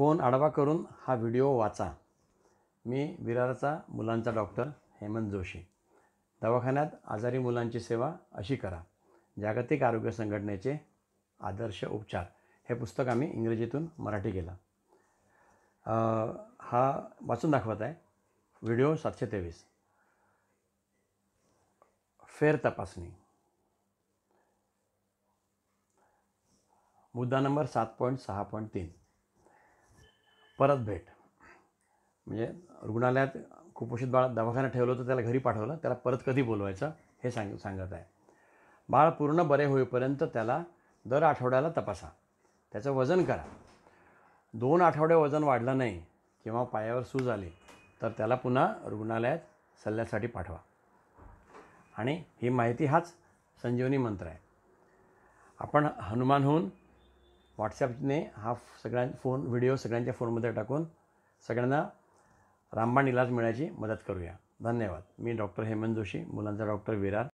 phone आडवा करून हा व्हिडिओ वाचा मी विरारचा मुलांचा डॉक्टर हेमंत जोशी दवाखान्यात आजारी मुलांची सेवा अशी करा जागतिक आरोग्य संघटनेचे आदर्श उपचार हे पुस्तक आम्ही इंग्रजीतून मराठी केलं हा वाचून दाखवत आहे व्हिडिओ सातशे तेवीस फेर तपासणी मुद्दा नंबर सात पॉईंट सहा पॉईंट तीन परत भेट म्हणजे रुग्णालयात कुपोषित बाळ दवाखान्यात ठेवलं होतं त्याला घरी पाठवलं त्याला परत कधी बोलवायचं हे सांग सांगत आहे बाळ पूर्ण बरे होईपर्यंत त्याला दर आठवड्याला तपासा त्याचं वजन करा दोन आठवडे वजन वाढलं नाही किंवा पायावर सूज आली तर त्याला पुन्हा रुग्णालयात सल्ल्यासाठी पाठवा आणि ही माहिती हाच संजीवनी मंत्र आहे आपण हनुमान होऊन व्हॉट्सॲपने हा सगळ्यां फोन व्हिडिओ सगळ्यांच्या फोनमध्ये टाकून सगळ्यांना रामबाण इलाज मिळायची मदत करूया धन्यवाद मी डॉक्टर हेमंत जोशी मुलांचा डॉक्टर विरार